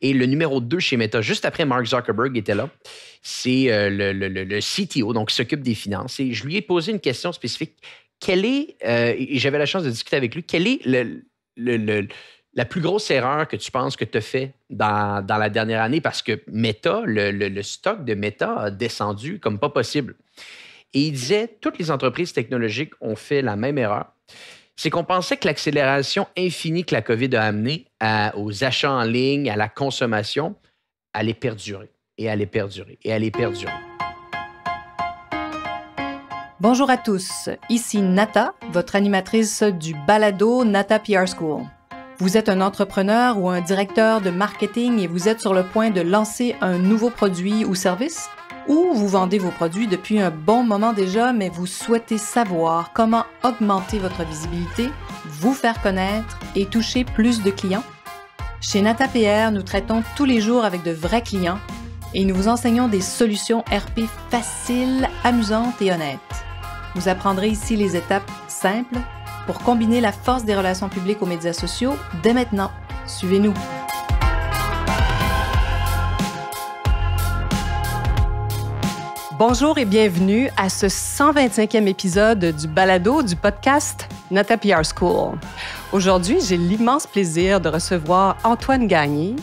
Et le numéro 2 chez Meta, juste après Mark Zuckerberg était là, c'est euh, le, le, CTO, donc s'occupe des finances. Et je lui ai posé une question spécifique. Quelle est, euh, j'avais la chance de discuter avec lui, quelle est la plus grosse erreur que tu penses que tu as fait dans, dans, la dernière année? Parce que Meta, le stock de Meta a descendu comme pas possible. Et il disait, toutes les entreprises technologiques ont fait la même erreur c'est qu'on pensait que l'accélération infinie que la COVID a amenée aux achats en ligne, à la consommation, allait perdurer et allait perdurer et allait perdurer. Bonjour à tous, ici Nata, votre animatrice du balado Nata PR School. Vous êtes un entrepreneur ou un directeur de marketing et vous êtes sur le point de lancer un nouveau produit ou service? ou vous vendez vos produits depuis un bon moment déjà, mais vous souhaitez savoir comment augmenter votre visibilité, vous faire connaître et toucher plus de clients? Chez NataPR, nous traitons tous les jours avec de vrais clients et nous vous enseignons des solutions RP faciles, amusantes et honnêtes. Vous apprendrez ici les étapes simples pour combiner la force des relations publiques aux médias sociaux dès maintenant. Suivez-nous. Bonjour et bienvenue à ce 125e épisode du balado du podcast Nata PR School. Aujourd'hui, j'ai l'immense plaisir de recevoir Antoine Gagné.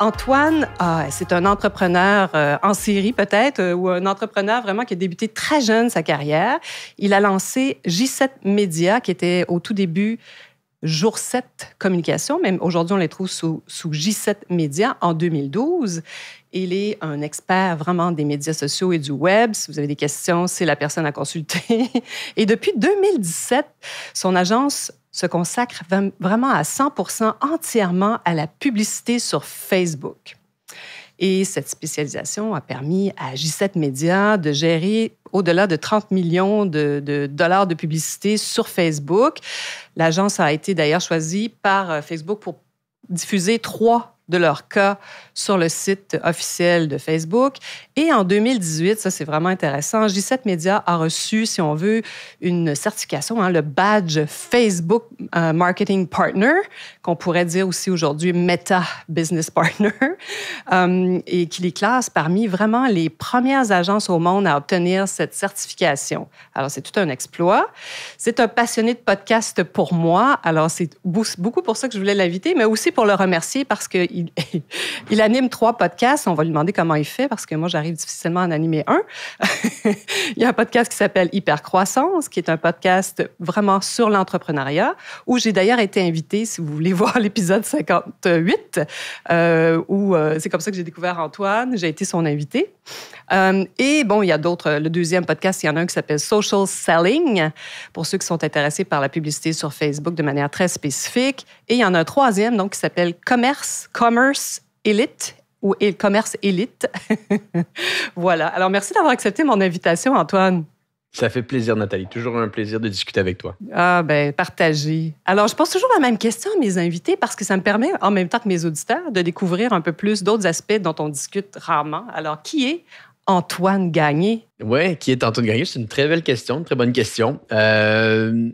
Antoine, ah, c'est un entrepreneur euh, en série peut-être, euh, ou un entrepreneur vraiment qui a débuté très jeune sa carrière. Il a lancé J7 Media, qui était au tout début Jour 7 Communication, mais aujourd'hui on les trouve sous, sous J7 Média en 2012. Il est un expert vraiment des médias sociaux et du web. Si vous avez des questions, c'est la personne à consulter. Et depuis 2017, son agence se consacre vraiment à 100 entièrement à la publicité sur Facebook. Et cette spécialisation a permis à J7 Media de gérer au-delà de 30 millions de, de, dollars de publicité sur Facebook. L'agence a été d'ailleurs choisie par euh, Facebook pour diffuser trois de leur cas sur le site officiel de Facebook. Et en 2018, ça c'est vraiment intéressant, J7 Media a reçu, si on veut, une certification, hein, le badge Facebook euh, Marketing Partner, qu'on pourrait dire aussi aujourd'hui Meta Business Partner, euh, et qui les classe parmi vraiment les premières agences au monde à obtenir cette certification. Alors c'est tout un exploit. C'est un passionné de podcast pour moi, alors c'est beaucoup pour ça que je voulais l'inviter, mais aussi pour le remercier parce que il, anime trois podcasts. On va lui demander comment il fait parce que moi, j'arrive difficilement à en animer un. il y a un podcast qui s'appelle Hypercroissance, qui est un podcast vraiment sur l'entrepreneuriat, où j'ai d'ailleurs été invitée, si vous voulez voir l'épisode 58, euh, où euh, c'est comme ça que j'ai découvert Antoine. J'ai été son invité. Euh, et bon, il y a d'autres. Le deuxième podcast, il y en a un qui s'appelle Social Selling, pour ceux qui sont intéressés par la publicité sur Facebook de manière très spécifique. Et il y en a un troisième, donc, qui s'appelle Commerce, Commerce élite ou et Commerce élite. voilà. Alors, merci d'avoir accepté mon invitation, Antoine. Ça fait plaisir, Nathalie. Toujours un plaisir de discuter avec toi. Ah, ben, partager. Alors, je pose toujours la même question à mes invités parce que ça me permet, en même temps que mes auditeurs, de découvrir un peu plus d'autres aspects dont on discute rarement. Alors, qui est Antoine Gagné? Oui, qui est Antoine Gagné? C'est une très belle question, une très bonne question. Euh,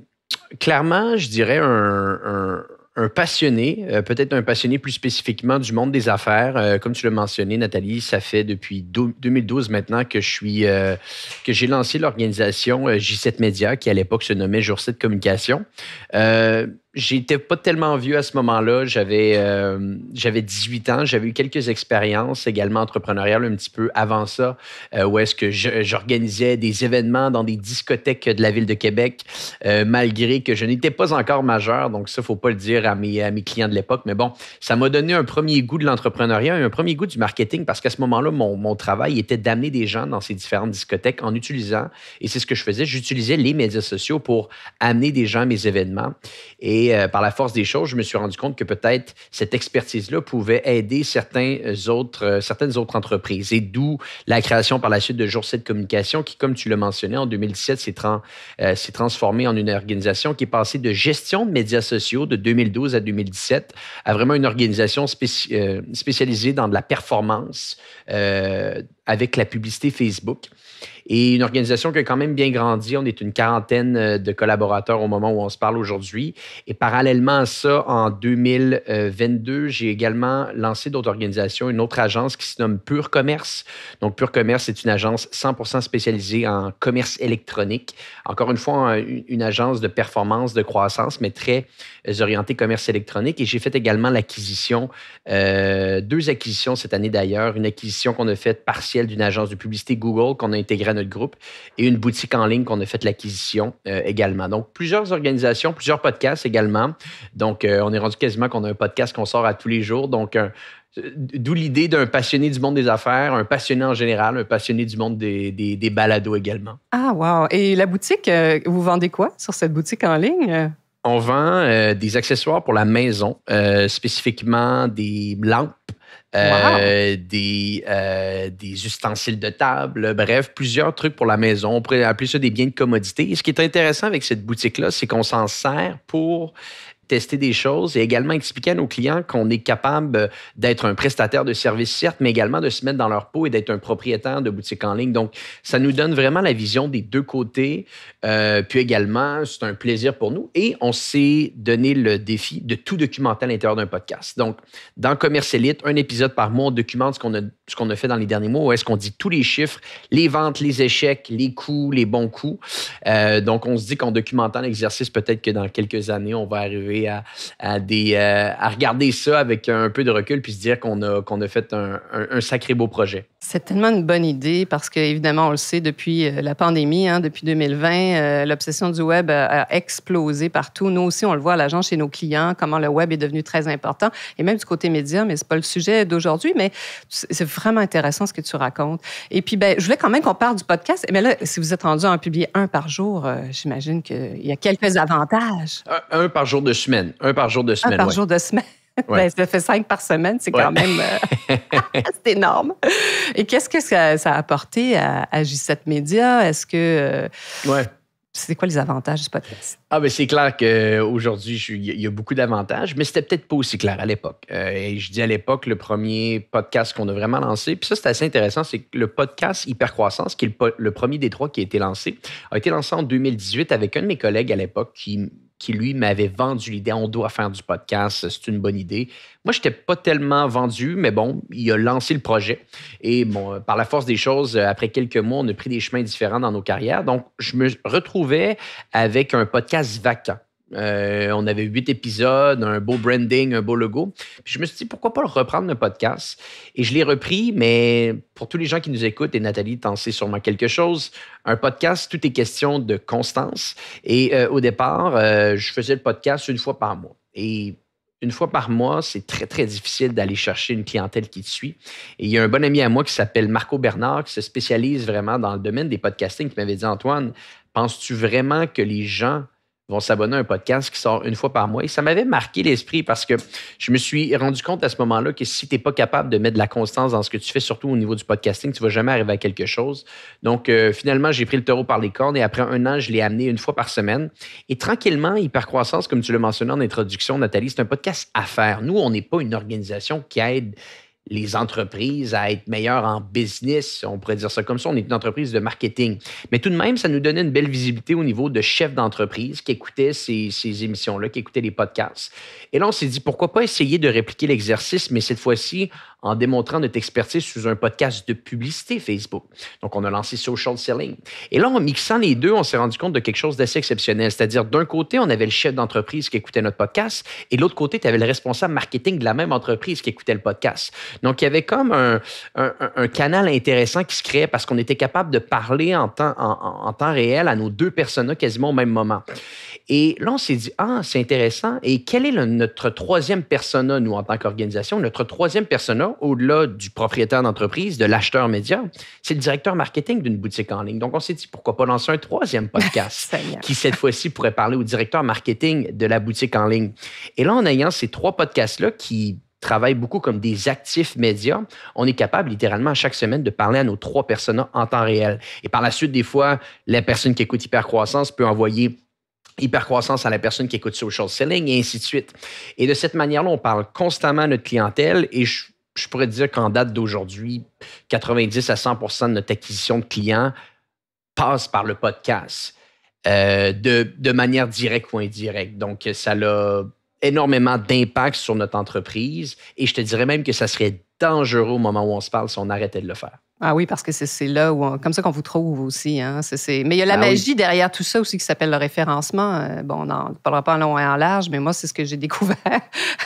clairement, je dirais un, un passionné, euh, peut-être un passionné plus spécifiquement du monde des affaires. Euh, comme tu l'as mentionné, Nathalie, ça fait depuis 2012 maintenant que je suis euh, que j'ai lancé l'organisation J7 Media, qui à l'époque se nommait Jour 7 Communication j'étais pas tellement vieux à ce moment-là. J'avais, euh, j'avais 18 ans. J'avais eu quelques expériences également entrepreneuriales un petit peu avant ça, euh, où est-ce que j'organisais des événements dans des discothèques de la ville de Québec, euh, malgré que je n'étais pas encore majeur. Donc ça, faut pas le dire à mes, à mes clients de l'époque. Mais bon, ça m'a donné un premier goût de l'entrepreneuriat et un premier goût du marketing parce qu'à ce moment-là, mon, mon travail était d'amener des gens dans ces différentes discothèques en utilisant, et c'est ce que je faisais, j'utilisais les médias sociaux pour amener des gens à mes événements. Et et euh, par la force des choses, je me suis rendu compte que peut-être cette expertise-là pouvait aider certains euh, autres, euh, certaines autres entreprises. Et d'où la création par la suite de Jour 7 Communication, qui, comme tu le mentionnais, en 2017, s'est transformée en une organisation qui est passée de gestion de médias sociaux de 2012 à 2017 à vraiment une organisation spécialisée dans de la performance avec la publicité Facebook. Et une organisation qui a quand même bien grandi. On est une quarantaine euh, de collaborateurs au moment où on se parle aujourd'hui. Et parallèlement à ça, en 2022, j'ai également lancé d'autres organisations, une autre agence qui se nomme Pure Commerce. Donc, Pure Commerce, c'est une agence 100 spécialisée en commerce électronique. Encore une fois, une agence de performance, de croissance, mais très euh, orientée commerce électronique. Et j'ai fait également l'acquisition, euh, deux acquisitions cette année d'ailleurs, une acquisition qu'on a faite partiellement d'une agence de publicité Google qu'on a intégré à notre groupe et une boutique en ligne qu'on a fait l'acquisition euh, également. Donc, plusieurs organisations, plusieurs podcasts également. Donc, euh, on est rendu quasiment qu'on a un podcast qu'on sort à tous les jours. Donc, euh, D'où l'idée d'un passionné du monde des affaires, un passionné en général, un passionné du monde des, des, balados également. Ah, wow! Et la boutique, vous vendez quoi sur cette boutique en ligne? On vend des accessoires pour la maison, spécifiquement des lampes euh, des, euh, des ustensiles de table, bref, plusieurs trucs pour la maison. On pourrait appeler ça des biens de commodité. ce qui est intéressant avec cette boutique-là, c'est qu'on s'en sert pour tester des choses et également expliquer à nos clients qu'on est capable euh, d'être un prestataire de services, certes, mais également de se mettre dans leur peau et d'être un propriétaire de boutique en ligne. Donc, ça nous donne vraiment la vision des deux côtés. Euh, puis également, c'est un plaisir pour nous. Et on s'est donné le défi de tout documenter à l'intérieur d'un podcast. Donc, dans Commerce Elite, un épisode par mois, on documente ce qu'on a, ce qu'on a fait dans les derniers mois. Où est-ce qu'on dit tous les chiffres, les ventes, les échecs, les coûts, les bons coûts. Euh, donc, on se dit qu'en documentant l'exercice, peut-être que dans quelques années, on va arriver à, euh, à regarder ça avec un peu de recul puis se dire qu'on a, a fait un, sacré beau projet. C'est tellement une bonne idée parce que, évidemment, on le sait, depuis euh, la pandémie, hein, depuis 2020, euh, l'obsession du web a, explosé partout. Nous aussi, on le voit à l'agent chez nos clients, comment le web est devenu très important. Et même du côté média, mais ce n'est pas le sujet d'aujourd'hui, mais c'est vraiment intéressant ce que tu racontes. Et puis, ben, je voulais quand même qu'on parle du podcast. Mais eh là, si vous êtes rendu à en publier un par jour, j'imagine qu'il y a quelques avantages. Un, un par jour de semaine. Un par jour de semaine. Un par jour de semaine. Ben, ça fait cinq par semaine, c'est quand même euh, énorme. Et qu'est-ce que ça, ça, a apporté à, à J7 Media? Est-ce que. Euh, c'est quoi les avantages du podcast? Ah, ben c'est clair qu'aujourd'hui, il y a beaucoup d'avantages, mais c'était peut-être pas aussi clair à l'époque. Euh, et je dis à l'époque, le premier podcast qu'on a vraiment lancé, puis ça, c'est assez intéressant, c'est que le podcast Hypercroissance, qui est le, premier des trois qui a été lancé, a été lancé en 2018 avec un de mes collègues à l'époque qui qui, lui, m'avait vendu l'idée on doit faire du podcast, c'est une bonne idée. Moi, je n'étais pas tellement vendu, mais bon, il a lancé le projet. Et bon, euh, par la force des choses, euh, après quelques mois, on a pris des chemins différents dans nos carrières. Donc, je me retrouvais avec un podcast vacant. Euh, on avait huit épisodes, un beau branding, un beau logo. Puis je me suis dit, pourquoi pas reprendre le podcast? Et je l'ai repris, mais pour tous les gens qui nous écoutent, et Nathalie t'en sais sûrement quelque chose, un podcast, tout est question de constance. Et euh, au départ, euh, je faisais le podcast une fois par mois. Et une fois par mois, c'est très, très difficile d'aller chercher une clientèle qui te suit. Et il y a un bon ami à moi qui s'appelle Marco Bernard, qui se spécialise vraiment dans le domaine des podcasting, qui m'avait dit, Antoine, penses-tu vraiment que les gens vont s'abonner à un podcast qui sort une fois par mois. Et ça m'avait marqué l'esprit parce que je me suis rendu compte à ce moment-là que si tu n'es pas capable de mettre de la constance dans ce que tu fais, surtout au niveau du podcasting, tu ne vas jamais arriver à quelque chose. Donc, euh, finalement, j'ai pris le taureau par les cornes et après un an, je l'ai amené une fois par semaine. Et tranquillement, Hypercroissance, comme tu le mentionnais en introduction, Nathalie, c'est un podcast à faire. Nous, on n'est pas une organisation qui aide les entreprises à être meilleures en business. On pourrait dire ça comme ça. On est une entreprise de marketing. Mais tout de même, ça nous donnait une belle visibilité au niveau de chefs d'entreprise qui écoutaient ces, émissions-là, qui écoutaient les podcasts. Et là, on s'est dit, pourquoi pas essayer de répliquer l'exercice, mais cette fois-ci en démontrant notre expertise sous un podcast de publicité Facebook. Donc, on a lancé Social Selling. Et là, en mixant les deux, on s'est rendu compte de quelque chose d'assez exceptionnel. C'est-à-dire, d'un côté, on avait le chef d'entreprise qui écoutait notre podcast et de l'autre côté, tu avais le responsable marketing de la même entreprise qui écoutait le podcast. Donc, il y avait comme un, canal intéressant qui se créait parce qu'on était capable de parler en temps, réel à nos deux personas quasiment au même moment. Et là, on s'est dit, ah, c'est intéressant. Et quel est notre troisième persona, nous, en tant qu'organisation? Notre troisième persona, au-delà du propriétaire d'entreprise, de l'acheteur média, c'est le directeur marketing d'une boutique en ligne. Donc, on s'est dit, pourquoi pas lancer un troisième podcast qui, cette fois-ci, pourrait parler au directeur marketing de la boutique en ligne. Et là, en ayant ces trois podcasts-là qui travaillent beaucoup comme des actifs médias, on est capable littéralement à chaque semaine de parler à nos trois personas en temps réel. Et par la suite, des fois, la personne qui écoute Hypercroissance peut envoyer hypercroissance à la personne qui écoute social selling et ainsi de suite. Et de cette manière-là, on parle constamment à notre clientèle et je je pourrais dire qu'en date d'aujourd'hui, 90 à 100 de notre acquisition de clients passe par le podcast euh, de, de, manière directe ou indirecte. Donc, ça a énormément d'impact sur notre entreprise et je te dirais même que ça serait dangereux au moment où on se parle si on arrêtait de le faire. Ah oui, parce que c'est là où, comme ça qu'on vous trouve aussi. Hein? Mais il y a la ah magie derrière tout ça aussi qui s'appelle le référencement. Euh, bon, on n'en parlera pas en long et en large, mais moi, c'est ce que j'ai découvert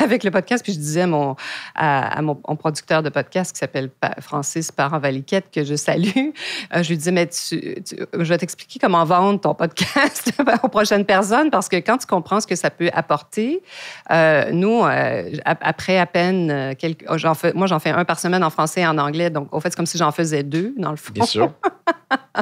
avec le podcast. Puis je disais à mon, à, mon, producteur de podcast qui s'appelle Francis Parent-Valiquette, que je salue, euh, je lui disais, mais je vais t'expliquer comment vendre ton podcast ben, aux prochaines personnes, parce que quand tu comprends ce que ça peut apporter, euh, nous, après à peine quelques... Oh, moi, j'en fais un par semaine en français et en anglais. Donc, au fait, c'est comme si j'en faisait deux, dans le fond. Bien sûr.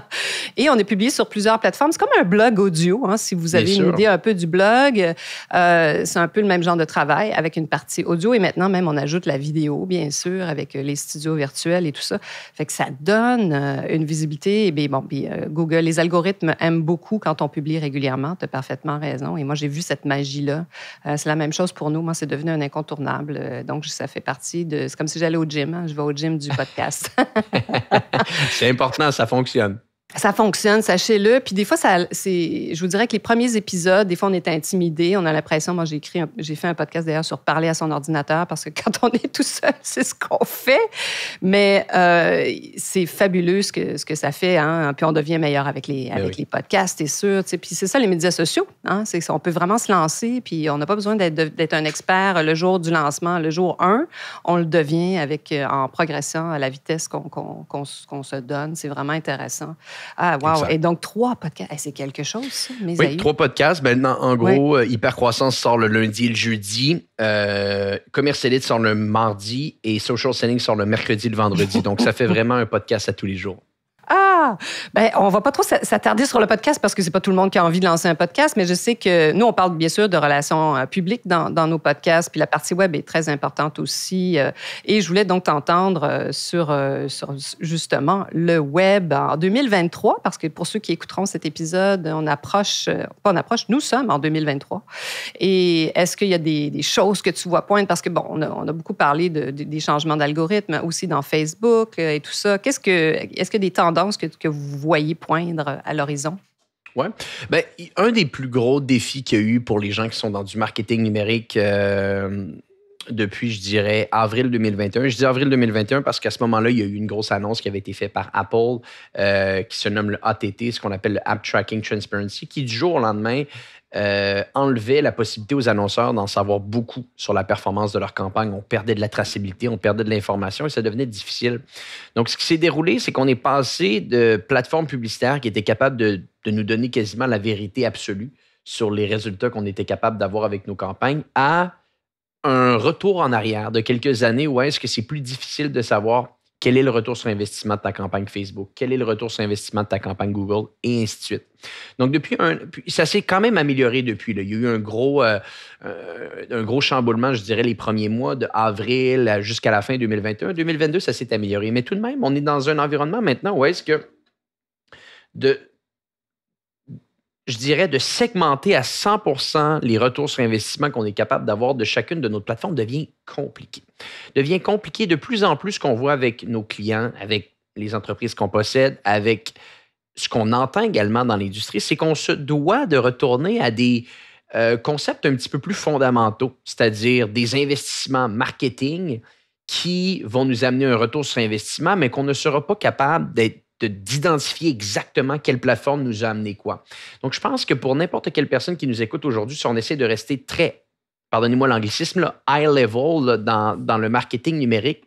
Et on est publié sur plusieurs plateformes. C'est comme un blog audio, hein, si vous avez une idée un peu du blog. Euh, c'est un peu le même genre de travail avec une partie audio. Et maintenant, même, on ajoute la vidéo, bien sûr, avec euh, les studios virtuels et tout ça. Fait que ça donne euh, une visibilité. Et bien, bon, Google, les algorithmes aiment beaucoup quand on publie régulièrement. Tu as parfaitement raison. Et moi, j'ai vu cette magie-là. c'est la même chose pour nous. Moi, c'est devenu un incontournable. donc, ça fait partie de... C'est comme si j'allais au gym. Hein. Je vais au gym du podcast. C'est important, ça fonctionne. Ça fonctionne, sachez-le. Puis des fois, ça, c'est, je vous dirais que les premiers épisodes, des fois, on est intimidé, on a l'impression. Moi, j'ai écrit, j'ai fait un podcast d'ailleurs sur parler à son ordinateur parce que quand on est tout seul, c'est ce qu'on fait. Mais euh, c'est fabuleux ce que, ce que ça fait. Hein. Puis on devient meilleur avec les, ben avec les podcasts, c'est sûr. Puis c'est ça, les médias sociaux. Hein. on peut vraiment se lancer. Puis on n'a pas besoin d'être, un expert le jour du lancement, le jour 1. On le devient avec, euh, en progressant à la vitesse qu'on, se donne. C'est vraiment intéressant. Ah, wow. Et donc, trois podcasts. c'est quelque chose, ça, Oui, trois podcasts. Maintenant, en gros, euh, Hypercroissance sort le lundi et le jeudi. Euh, sort le mardi et Social Selling sort le mercredi et le vendredi. donc, ça fait vraiment un podcast à tous les jours. Ah, ben on va pas trop s'attarder sur le podcast parce que c'est pas tout le monde qui a envie de lancer un podcast, mais je sais que nous on parle bien sûr de relations euh, publiques dans, nos podcasts, puis la partie web est très importante aussi. Euh, et je voulais donc t'entendre euh, sur, justement le web en 2023, parce que pour ceux qui écouteront cet épisode, on approche, pas on approche, nous sommes en 2023. Et est-ce qu'il y a des, choses que tu vois pointer parce que bon, on a, beaucoup parlé des changements d'algorithmes aussi dans Facebook et tout ça. Qu'est-ce que est-ce que des tendances que, que vous voyez poindre à l'horizon? Ouais. Ben, un des plus gros défis qu'il y a eu pour les gens qui sont dans du marketing numérique euh, depuis, je dirais, avril 2021. Je dis avril 2021 parce qu'à ce moment-là, il y a eu une grosse annonce qui avait été faite par Apple euh, qui se nomme le ATT, ce qu'on appelle le App Tracking Transparency, qui du jour au lendemain euh, Enlever la possibilité aux annonceurs d'en savoir beaucoup sur la performance de leur campagne. On perdait de la traçabilité, on perdait de l'information et ça devenait difficile. Donc, ce qui s'est déroulé, c'est qu'on est passé de plateformes publicitaires qui étaient capables de, de nous donner quasiment la vérité absolue sur les résultats qu'on était capable d'avoir avec nos campagnes à un retour en arrière de quelques années où est-ce que c'est plus difficile de savoir quel est le retour sur investissement de ta campagne Facebook? Quel est le retour sur investissement de ta campagne Google? Et ainsi de suite. Donc, depuis un, ça s'est quand même amélioré depuis. Il y a eu un gros, euh, euh, un gros chamboulement, je dirais, les premiers mois de avril jusqu'à la fin 2021. 2022, ça s'est amélioré. Mais tout de même, on est dans un environnement maintenant où est-ce que de, je dirais, de segmenter à 100 les retours sur investissement qu'on est capable d'avoir de chacune de nos plateformes devient compliqué. Devient compliqué de plus en plus qu'on voit avec nos clients, avec les entreprises qu'on possède, avec ce qu'on entend également dans l'industrie, c'est qu'on se doit de retourner à des euh, concepts un petit peu plus fondamentaux, c'est-à-dire des investissements marketing qui vont nous amener un retour sur investissement, mais qu'on ne sera pas capable d'être d'identifier exactement quelle plateforme nous a amené quoi. Donc, je pense que pour n'importe quelle personne qui nous écoute aujourd'hui, si on essaie de rester très, pardonnez-moi l'anglicisme, high level dans, dans le marketing numérique,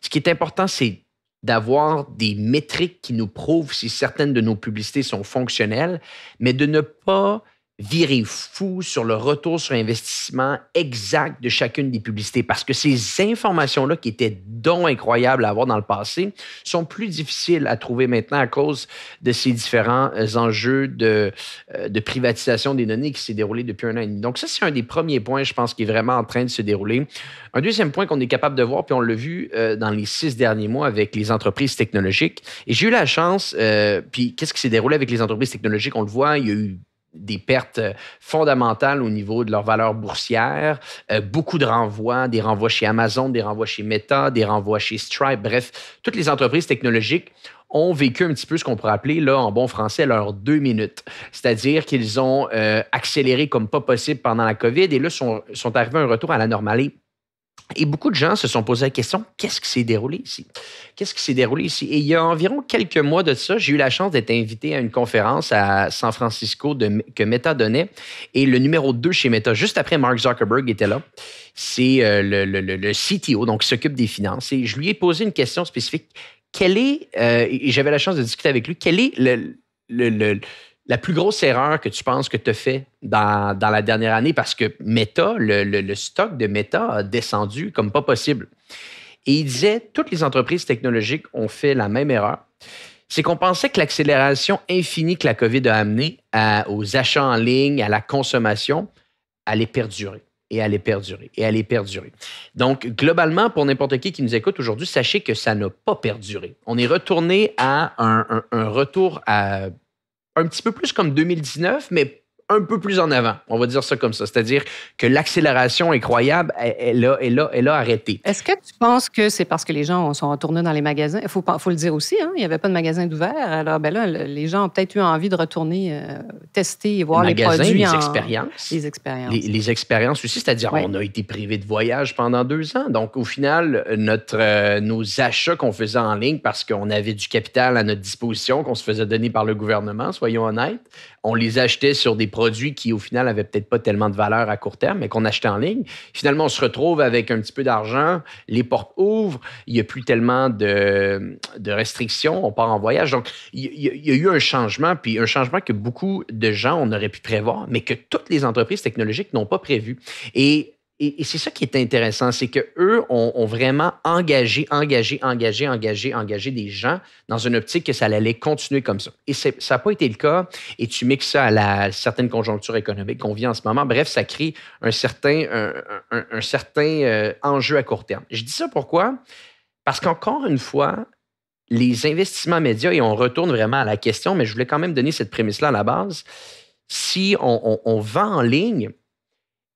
ce qui est important, c'est d'avoir des métriques qui nous prouvent si certaines de nos publicités sont fonctionnelles, mais de ne pas virer fou sur le retour sur investissement exact de chacune des publicités parce que ces informations-là qui étaient dons incroyables à avoir dans le passé sont plus difficiles à trouver maintenant à cause de ces différents euh, enjeux de, euh, de privatisation des données qui s'est déroulé depuis un an et demi. Donc ça, c'est un des premiers points, je pense, qui est vraiment en train de se dérouler. Un deuxième point qu'on est capable de voir, puis on l'a vu euh, dans les six derniers mois avec les entreprises technologiques, et j'ai eu la chance, puis qu'est-ce qui s'est déroulé avec les entreprises technologiques? On le voit, il y a eu des pertes euh, fondamentales au niveau de leur valeur boursière, euh, beaucoup de renvois, des renvois chez Amazon, des renvois chez Meta, des renvois chez Stripe, bref, toutes les entreprises technologiques ont vécu un petit peu ce qu'on pourrait appeler, là, en bon français, leurs deux minutes. C'est-à-dire qu'ils ont euh, accéléré comme pas possible pendant la COVID et là, sont, sont arrivés à un retour à la normalité et beaucoup de gens se sont posés la question, qu'est-ce qui s'est déroulé ici? Qu'est-ce qui s'est déroulé ici? Et il y a environ quelques mois de ça, j'ai eu la chance d'être invité à une conférence à San Francisco que Meta donnait. Et le numéro 2 chez Meta, juste après Mark Zuckerberg était là, c'est euh, le, le, CTO, donc s'occupe des finances. Et je lui ai posé une question spécifique. Quel est, euh, et j'avais la chance de discuter avec lui, quel est le la plus grosse erreur que tu penses que tu as fait dans, la dernière année parce que Meta, le, stock de Meta a descendu comme pas possible. Et il disait, toutes les entreprises technologiques ont fait la même erreur. C'est qu'on pensait que l'accélération infinie que la COVID a amenée aux achats en ligne, à la consommation, allait perdurer et allait perdurer et allait perdurer. Donc, globalement, pour n'importe qui qui nous écoute aujourd'hui, sachez que ça n'a pas perduré. On est retourné à un retour à un petit peu plus comme 2019, mais un peu plus en avant. On va dire ça comme ça. C'est-à-dire que l'accélération incroyable, elle, a, elle, a, arrêté. Est-ce que tu penses que c'est parce que les gens sont retournés dans les magasins? Il faut, le dire aussi, hein. il n'y avait pas de magasin d'ouvert. Alors, ben là, les gens ont peut-être eu envie de retourner euh, tester et voir les, produits. Les expériences. Les expériences. Les, expériences aussi, c'est-à-dire qu'on on a été privé de voyage pendant deux ans. Donc, au final, notre, euh, nos achats qu'on faisait en ligne parce qu'on avait du capital à notre disposition, qu'on se faisait donner par le gouvernement, soyons honnêtes, on les achetait sur des produits qui, au final, avait peut-être pas tellement de valeur à court terme, mais qu'on achetait en ligne. Finalement, on se retrouve avec un petit peu d'argent, les portes ouvrent, il n'y a plus tellement de, restrictions, on part en voyage. Donc, il y, a eu un changement, puis un changement que beaucoup de gens, on aurait pu prévoir, mais que toutes les entreprises technologiques n'ont pas prévu. Et et, c'est ça qui est intéressant, c'est que eux ont, vraiment engagé, engagé, engagé, engagé, engagé des gens dans une optique que ça allait continuer comme ça. Et ça n'a pas été le cas. Et tu mixes ça à la certaine conjoncture économique qu'on vit en ce moment. Bref, ça crée un certain, un, un, certain euh, enjeu à court terme. Je dis ça pourquoi? Parce qu'encore une fois, les investissements médias, et on retourne vraiment à la question, mais je voulais quand même donner cette prémisse-là à la base. Si on, on vend en ligne,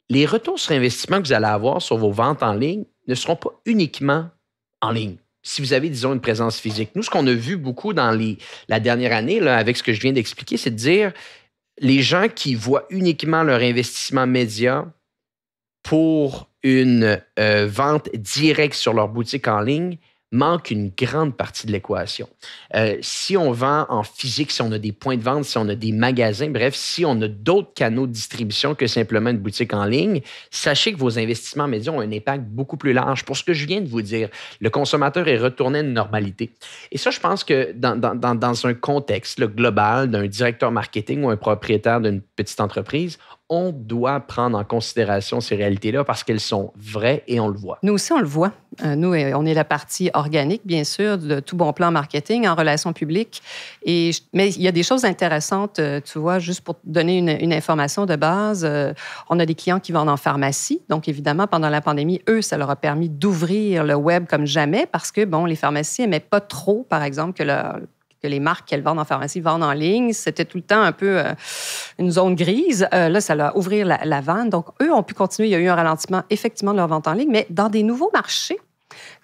les retours sur investissement que vous allez avoir sur vos ventes en ligne ne seront pas uniquement en ligne. Si vous avez, disons, une présence physique. Nous, ce qu'on a vu beaucoup dans les, la dernière année, avec ce que je viens d'expliquer, c'est de dire les gens qui voient uniquement leur investissement média pour une euh, vente directe sur leur boutique en ligne, manque une grande partie de l'équation. Euh, si on vend en physique, si on a des points de vente, si on a des magasins, bref, si on a d'autres canaux de distribution que simplement une boutique en ligne, sachez que vos investissements médias ont un impact beaucoup plus large. Pour ce que je viens de vous dire, le consommateur est retourné à une normalité. Et ça, je pense que dans, dans, dans un contexte global d'un directeur marketing ou un propriétaire d'une petite entreprise, on doit prendre en considération ces réalités-là parce qu'elles sont vraies et on le voit. Nous aussi, on le voit. Euh, nous, euh, on est la partie organique, bien sûr, de tout bon plan marketing en relations publiques. mais il y a des choses intéressantes, euh, tu vois, juste pour donner une, une, information de base. On a des clients qui vendent en pharmacie. Donc, évidemment, pendant la pandémie, eux, ça leur a permis d'ouvrir le web comme jamais parce que, bon, les pharmacies n'aimaient pas trop, par exemple, que leur les marques qu'elles vendent en pharmacie vendent en ligne. C'était tout le temps un peu euh, une zone grise. Euh, là, ça leur ouvrir la, la vente, Donc, eux ont pu continuer. Il y a eu un ralentissement, effectivement, de leur vente en ligne, mais dans des nouveaux marchés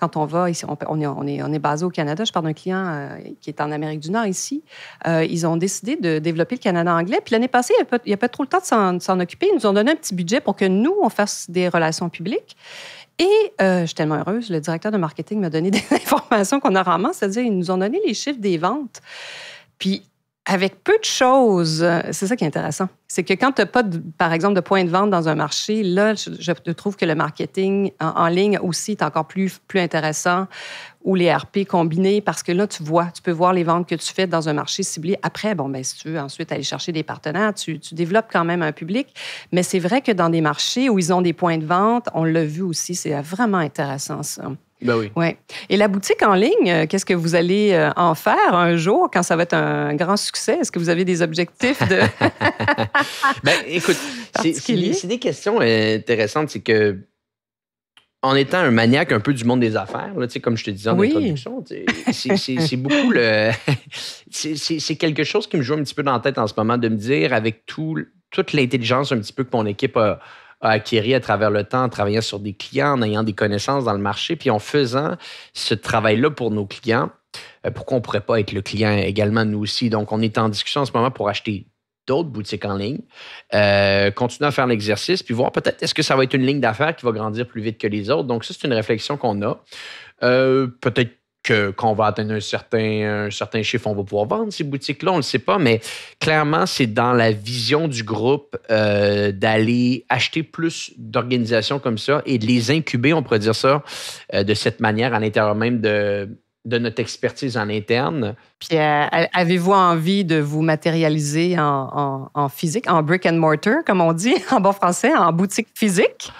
quand on va, ici, on, est, on, est, basé au Canada, je parle d'un client euh, qui est en Amérique du Nord ici, euh, ils ont décidé de développer le Canada anglais. Puis l'année passée, il n'y a, pas, trop le temps de s'en occuper. Ils nous ont donné un petit budget pour que nous, on fasse des relations publiques. Et euh, je suis tellement heureuse, le directeur de marketing m'a donné des informations qu'on a rarement, c'est-à-dire ils nous ont donné les chiffres des ventes. Puis avec peu de choses, euh, c'est ça qui est intéressant. C'est que quand tu n'as pas, par exemple, de point de vente dans un marché, là, je, trouve que le marketing en, ligne aussi est encore plus, plus intéressant ou les RP combinés parce que là, tu vois, tu peux voir les ventes que tu fais dans un marché ciblé. Après, bon, ben, si tu veux ensuite aller chercher des partenaires, tu, tu développes quand même un public. Mais c'est vrai que dans des marchés où ils ont des points de vente, on l'a vu aussi, c'est vraiment intéressant ça. Ben oui. Ouais. Et la boutique en ligne, euh, qu'est-ce que vous allez euh, en faire un jour quand ça va être un grand succès? Est-ce que vous avez des objectifs de. Ben, écoute, c'est des questions intéressantes. C'est que en étant un maniaque un peu du monde des affaires, comme je te disais en introduction, c'est beaucoup le. c'est quelque chose qui me joue un petit peu dans la tête en ce moment de me dire avec tout, toute l'intelligence un petit peu que mon équipe a, a à travers le temps en travaillant sur des clients, en ayant des connaissances dans le marché, puis en faisant ce travail-là pour nos clients. Euh, pourquoi on ne pourrait pas être le client également, nous aussi? Donc, on est en discussion en ce moment pour acheter d'autres boutiques en ligne, euh, continuer à faire l'exercice, puis voir peut-être est-ce que ça va être une ligne d'affaires qui va grandir plus vite que les autres. Donc, ça, c'est une réflexion qu'on a. Euh, peut-être que qu'on va atteindre un certain, un certain chiffre, on va pouvoir vendre ces boutiques-là, on ne le sait pas, mais clairement, c'est dans la vision du groupe euh, d'aller acheter plus d'organisations comme ça et de les incuber, on pourrait dire ça, euh, de cette manière à l'intérieur même de, de notre expertise en interne. Puis euh, avez-vous envie de vous matérialiser en, en, physique, en brick and mortar, comme on dit en bon français, en boutique physique?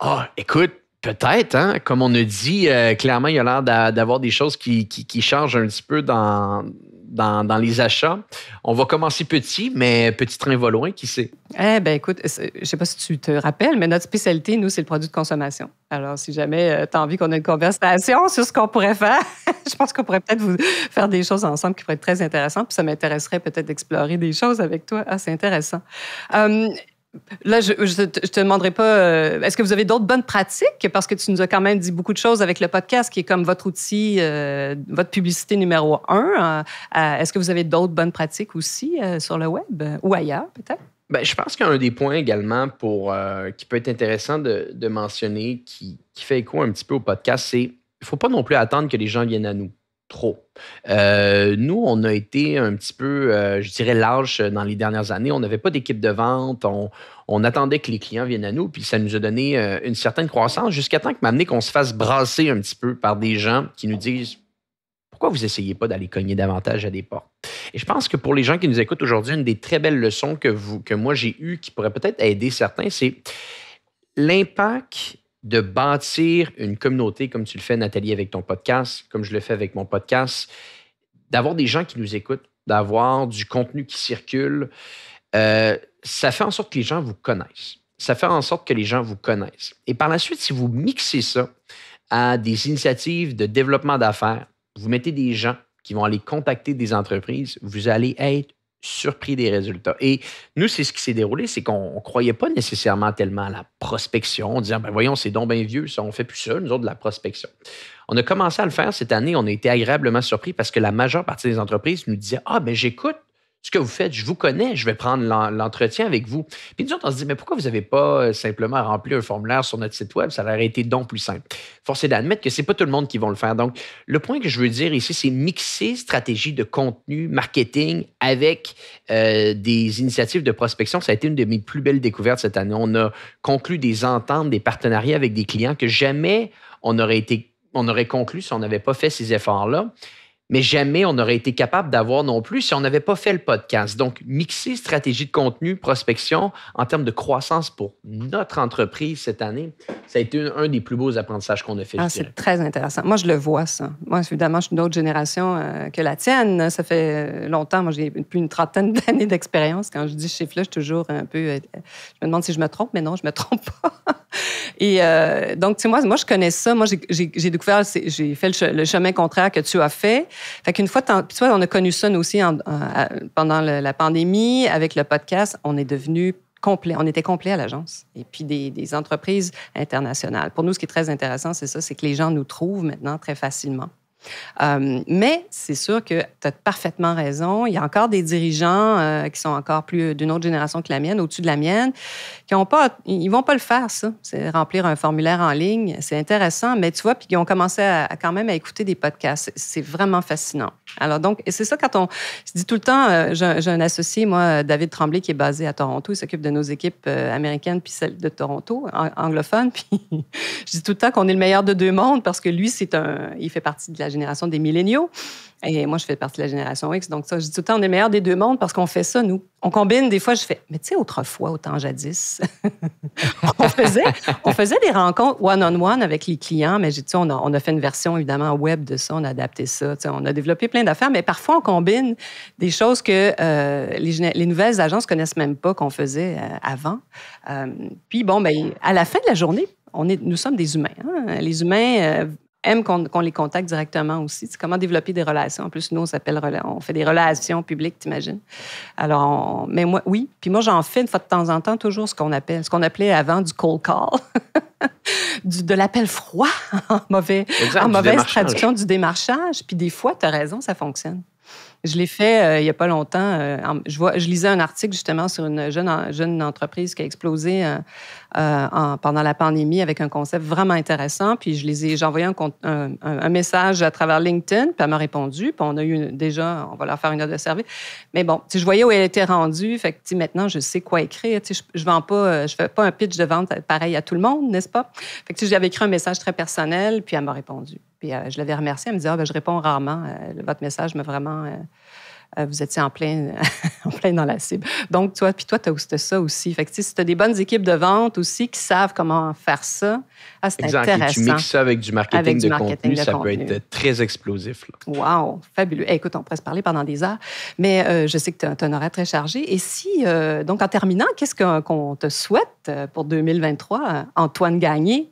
Ah, écoute, Peut-être, hein? comme on a dit, euh, clairement, il y a l'air d'avoir des choses qui, changent un petit peu dans, dans, les achats. On va commencer petit, mais petit train va loin, qui sait? Eh bien, écoute, je sais pas si tu te rappelles, mais notre spécialité, nous, c'est le produit de consommation. Alors, si jamais euh, tu as envie qu'on ait une conversation sur ce qu'on pourrait faire, je pense qu'on pourrait peut-être vous faire des choses ensemble qui pourraient être très intéressantes, puis ça m'intéresserait peut-être d'explorer des choses avec toi. Ah, c'est intéressant. Euh, Là, je ne te demanderai pas, euh, est-ce que vous avez d'autres bonnes pratiques? Parce que tu nous as quand même dit beaucoup de choses avec le podcast, qui est comme votre outil, euh, votre publicité numéro un. Euh, est-ce que vous avez d'autres bonnes pratiques aussi sur le web ou ailleurs, peut-être? Ben, je pense qu'un des points également pour, qui peut être intéressant de, mentionner, qui, fait écho un petit peu au podcast, c'est il ne faut pas non plus attendre que les gens viennent à nous trop. Euh, nous, on a été un petit peu, euh, je dirais, lâche dans les dernières années. On n'avait pas d'équipe de vente. On, attendait que les clients viennent à nous, puis ça nous a donné euh, une certaine croissance jusqu'à temps que m'amener qu'on se fasse brasser un petit peu par des gens qui nous disent pourquoi vous essayez pas d'aller cogner davantage à des portes? Et je pense que pour les gens qui nous écoutent aujourd'hui, une des très belles leçons que, vous, que moi j'ai eues qui pourrait peut-être aider certains, c'est l'impact de bâtir une communauté comme tu le fais, Nathalie, avec ton podcast, comme je le fais avec mon podcast, d'avoir des gens qui nous écoutent, d'avoir du contenu qui circule, euh, ça fait en sorte que les gens vous connaissent. Ça fait en sorte que les gens vous connaissent. Et par la suite, si vous mixez ça à des initiatives de développement d'affaires, vous mettez des gens qui vont aller contacter des entreprises, vous allez être surpris des résultats. Et nous, c'est ce qui s'est déroulé, c'est qu'on ne croyait pas nécessairement tellement à la prospection, en disant, ben voyons, c'est donc bien vieux, ça, on fait plus ça, nous autres, de la prospection. On a commencé à le faire cette année, on a été agréablement surpris parce que la majeure partie des entreprises nous disaient, ah, ben j'écoute ce que vous faites, je vous connais, je vais prendre l'entretien avec vous. Puis nous autres, on se dit, mais pourquoi vous n'avez pas euh, simplement rempli un formulaire sur notre site web? Ça aurait été donc plus simple. Force d'admettre que c'est pas tout le monde qui va le faire. Donc, le point que je veux dire ici, c'est mixer stratégie de contenu, marketing avec euh, des initiatives de prospection. Ça a été une de mes plus belles découvertes cette année. On a conclu des ententes, des partenariats avec des clients que jamais on aurait été on aurait conclu si on n'avait pas fait ces efforts-là mais jamais on n'aurait été capable d'avoir non plus si on n'avait pas fait le podcast. Donc, mixer stratégie de contenu, prospection en termes de croissance pour notre entreprise cette année, ça a été un, des plus beaux apprentissages qu'on a fait. Ah, c'est très intéressant. Moi, je le vois, ça. Moi, évidemment, je suis d'une autre génération euh, que la tienne. Ça fait euh, longtemps. Moi, j'ai plus une trentaine d'années d'expérience. Quand je dis chiffre-là, je suis toujours un peu... Euh, je me demande si je me trompe, mais non, je me trompe pas. Et euh, donc, tu moi, moi, je connais ça. Moi, j'ai découvert, j'ai fait le, chemin contraire que tu as fait. Fait qu'une fois, tu vois, on a connu ça, nous aussi, pendant la pandémie, avec le podcast, on est devenu complet. On était complet à l'agence. Et puis, des, des entreprises internationales. Pour nous, ce qui est très intéressant, c'est ça, c'est que les gens nous trouvent maintenant très facilement. Euh, mais c'est sûr que tu as parfaitement raison. Il y a encore des dirigeants euh, qui sont encore plus d'une autre génération que la mienne, au-dessus de la mienne, qui ont pas, ils vont pas le faire, ça. C'est remplir un formulaire en ligne. C'est intéressant, mais tu vois, puis ils ont commencé à, quand même à écouter des podcasts. C'est vraiment fascinant. Alors donc, c'est ça quand on se dit tout le temps, euh, j'ai un associé, moi, David Tremblay, qui est basé à Toronto, il s'occupe de nos équipes euh, américaines puis celles de Toronto, anglophones, puis je dis tout le temps qu'on est le meilleur de deux mondes parce que lui, c'est un, il fait partie de la génération des milléniaux et moi, je fais partie de la génération X, donc ça, je dis tout le temps, on est le meilleur des deux mondes parce qu'on fait ça, nous on combine des fois, je fais, mais tu sais, autrefois, autant jadis, on, faisait, on faisait des rencontres one-on-one avec les clients, mais j'ai dit, on a, on a fait une version évidemment web de ça, on a adapté ça, on a développé plein d'affaires, mais parfois on combine des choses que euh, les, nouvelles agences connaissent même pas qu'on faisait euh, avant. Euh, puis bon, ben, à la fin de la journée, on est, nous sommes des humains. Hein. Les humains aiment qu'on les contacte directement aussi. C'est comment développer des relations. En plus, nous, on s'appelle, on fait des relations publiques, t'imagines. Alors, mais oui. Puis moi, j'en fais une fois de temps en temps toujours ce qu'on appelle, ce qu'on appelait avant du cold call. de l'appel froid en, mauvais, mauvaise traduction du démarchage. Puis des fois, tu as raison, ça fonctionne. Je l'ai fait euh, il n'y a pas longtemps. Euh, je, vois, je lisais un article justement sur une jeune, jeune entreprise qui a explosé euh, pendant la pandémie avec un concept vraiment intéressant. Puis je les ai, j'ai envoyé un, un, message à travers LinkedIn, puis elle m'a répondu. Puis on a eu déjà, on va leur faire une note de service. Mais bon, je voyais où elle était rendue. Fait que maintenant, je sais quoi écrire. Je, je vends pas, je fais pas un pitch de vente pareil à tout le monde, n'est-ce pas? Fait que j'avais écrit un message très personnel, puis elle m'a répondu. Euh, je l'avais remerciée. Elle me disait ah, ben, Je réponds rarement. Euh, votre message m'a vraiment euh, euh, vous étiez en plein, en plein dans la cible. Donc, toi, puis toi, tu as ça aussi. Fait si tu as des bonnes équipes de vente aussi qui savent comment faire ça, ah, c'est intéressant. Et tu mixes ça avec du marketing, de, contenu, ça peut être très explosif. Wow, fabuleux. Eh, écoute, on pourrait se parler pendant des heures, mais euh, je sais que tu as un horaire très chargé. Et si, euh, donc, en terminant, qu'est-ce qu'on te souhaite pour 2023, Antoine Gagné?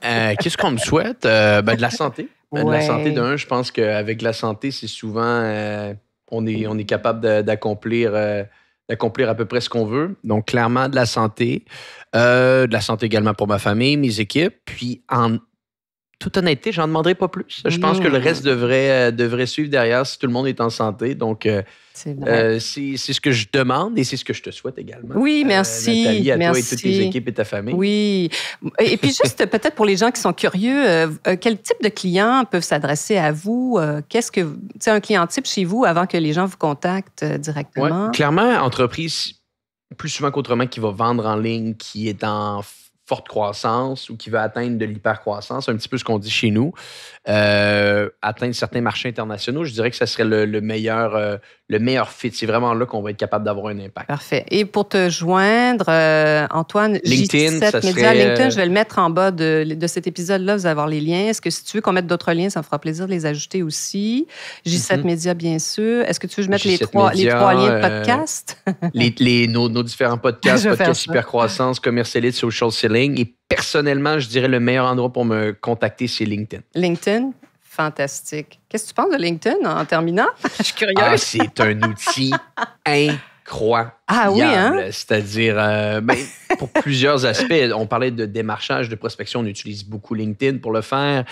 qu'est-ce qu'on me souhaite? Ben, ben, de la santé. De la santé d'un, je pense qu'avec la santé, c'est souvent on est, mm. on est capable d'accomplir euh, d'accomplir à peu près ce qu'on veut. Donc, clairement, de la santé, euh, de la santé également pour ma famille, mes équipes. Puis, en, toute honnêteté, j'en demanderai pas plus. Je pense que le reste devrait, euh, devrait suivre derrière si tout le monde est en santé. Donc, euh, euh, c'est ce que je demande et c'est ce que je te souhaite également. Oui, merci. à toi et toutes tes équipes et ta famille. Oui. Et puis juste peut-être pour les gens qui sont curieux, quel type de clients peuvent s'adresser à vous? Qu'est-ce que, tu sais, un client type chez vous avant que les gens vous contactent directement? Clairement, entreprise plus souvent qu'autrement qui va vendre en ligne, qui est en forte croissance ou qui veut atteindre de l'hypercroissance, un petit peu ce qu'on dit chez nous, euh, atteindre certains marchés internationaux, je dirais que ce serait le, meilleur, euh, le meilleur fit. C'est vraiment là qu'on va être capable d'avoir un impact. Parfait. Et pour te joindre, euh, Antoine, LinkedIn, J7 ça LinkedIn, euh, je vais le mettre en bas de, de cet épisode-là. Vous allez avoir les liens. Est-ce que si tu veux qu'on mette d'autres liens, ça me fera plaisir de les ajouter aussi. J7 mhm. bien sûr. Est-ce que tu veux que je mette les trois, les trois, liens de euh, podcast? les, les, nos, nos différents podcasts, podcast Hypercroissance, Commercialiste, Social Selling. Et personnellement, je dirais le meilleur endroit pour me contacter, c'est LinkedIn. LinkedIn? Fantastique. Qu'est-ce que tu penses de LinkedIn en terminant? Je suis curieuse. Ah, c'est un outil incroyable. Ah oui, hein? C'est-à-dire, euh, ben, pour plusieurs aspects, on parlait de démarchage, de prospection, on utilise beaucoup LinkedIn pour le faire,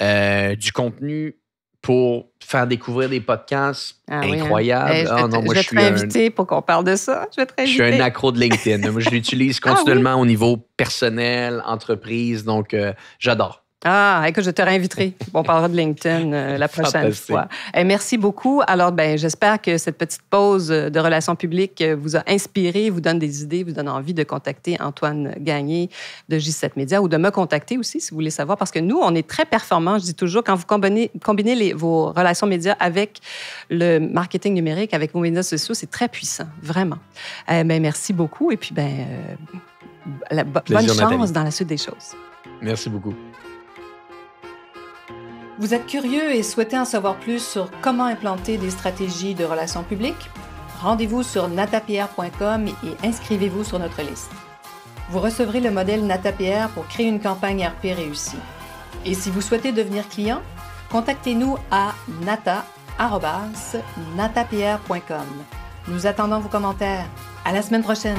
euh, du contenu pour faire découvrir des podcasts Incroyable. incroyables. je vais, suis te pour qu'on parle de ça. Je Je suis un accro de LinkedIn. je l'utilise ah continuellement au niveau personnel, entreprise, donc euh, j'adore. Ah, que je te réinviterai. On parlera de LinkedIn euh, la prochaine fois. Et eh, merci beaucoup. Alors, ben, j'espère que cette petite pause euh, de relations publiques euh, vous a inspiré, vous donne des idées, vous donne envie de contacter Antoine Gagné de J7 Média ou de me contacter aussi si vous voulez savoir, parce que nous, on est très performants. Je dis toujours, quand vous combinez, vos relations médias avec le marketing numérique, avec vos médias sociaux, c'est très puissant, vraiment. Euh, merci beaucoup. Et puis, ben, la, bonne chance dans la suite des choses. Merci beaucoup. Vous êtes curieux et souhaitez en savoir plus sur comment implanter des stratégies de relations publiques? Rendez-vous sur natapierre.com et inscrivez-vous sur notre liste. Vous recevrez le modèle Natapierre pour créer une campagne RP réussie. Et si vous souhaitez devenir client, contactez-nous à nata-natapierre.com. Nous attendons vos commentaires. À la semaine prochaine!